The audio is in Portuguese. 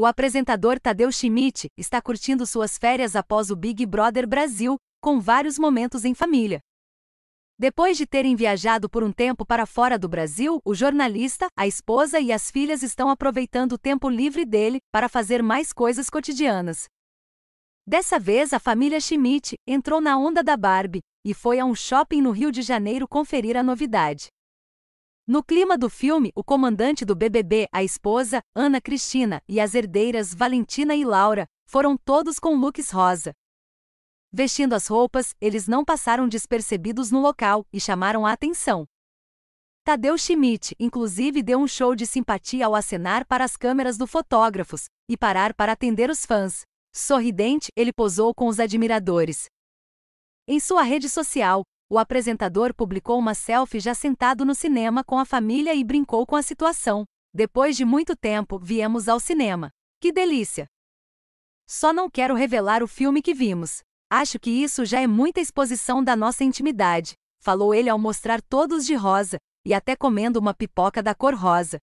O apresentador Tadeu Schmidt está curtindo suas férias após o Big Brother Brasil, com vários momentos em família. Depois de terem viajado por um tempo para fora do Brasil, o jornalista, a esposa e as filhas estão aproveitando o tempo livre dele para fazer mais coisas cotidianas. Dessa vez, a família Schmidt entrou na onda da Barbie e foi a um shopping no Rio de Janeiro conferir a novidade. No clima do filme, o comandante do BBB, a esposa, Ana Cristina, e as herdeiras Valentina e Laura, foram todos com looks rosa. Vestindo as roupas, eles não passaram despercebidos no local e chamaram a atenção. Tadeu Schmidt, inclusive, deu um show de simpatia ao acenar para as câmeras dos fotógrafos e parar para atender os fãs. Sorridente, ele posou com os admiradores. Em sua rede social, o apresentador publicou uma selfie já sentado no cinema com a família e brincou com a situação. Depois de muito tempo, viemos ao cinema. Que delícia! Só não quero revelar o filme que vimos. Acho que isso já é muita exposição da nossa intimidade, falou ele ao mostrar todos de rosa, e até comendo uma pipoca da cor rosa.